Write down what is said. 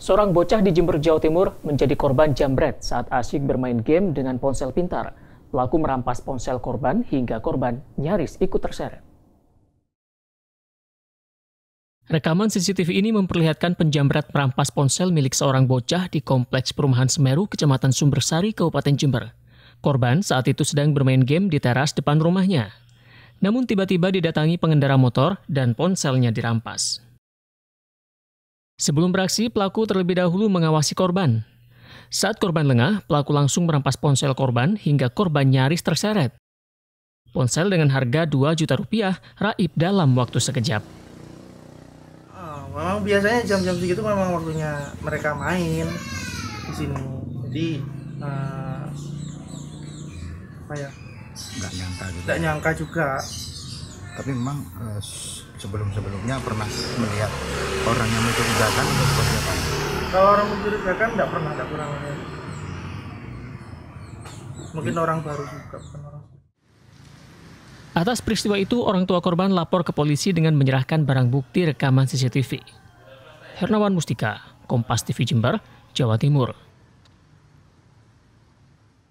Seorang bocah di Jember, Jawa Timur menjadi korban jambret saat asyik bermain game dengan ponsel pintar. Pelaku merampas ponsel korban hingga korban nyaris ikut terseret. Rekaman CCTV ini memperlihatkan penjambret merampas ponsel milik seorang bocah di Kompleks Perumahan Semeru, Kecamatan Sumbersari, Kabupaten Jember. Korban saat itu sedang bermain game di teras depan rumahnya. Namun tiba-tiba didatangi pengendara motor dan ponselnya dirampas. Sebelum beraksi, pelaku terlebih dahulu mengawasi korban. Saat korban lengah, pelaku langsung merampas ponsel korban hingga korban nyaris terseret. Ponsel dengan harga 2 juta rupiah raib dalam waktu sekejap. Ah, memang biasanya jam-jam segitu memang waktunya mereka main di sini. Jadi uh, apa ya? Nggak nyangka juga. Nggak nyangka juga tapi memang eh, sebelum-sebelumnya pernah melihat orang yang mencurigakan atau seperti apa? Kalau orang mencurigakan nggak pernah ada kurang Mungkin hmm. orang baru juga bukan orang. Atas peristiwa itu, orang tua korban lapor ke polisi dengan menyerahkan barang bukti rekaman CCTV. Hernawan Mustika, Kompas TV Jember, Jawa Timur.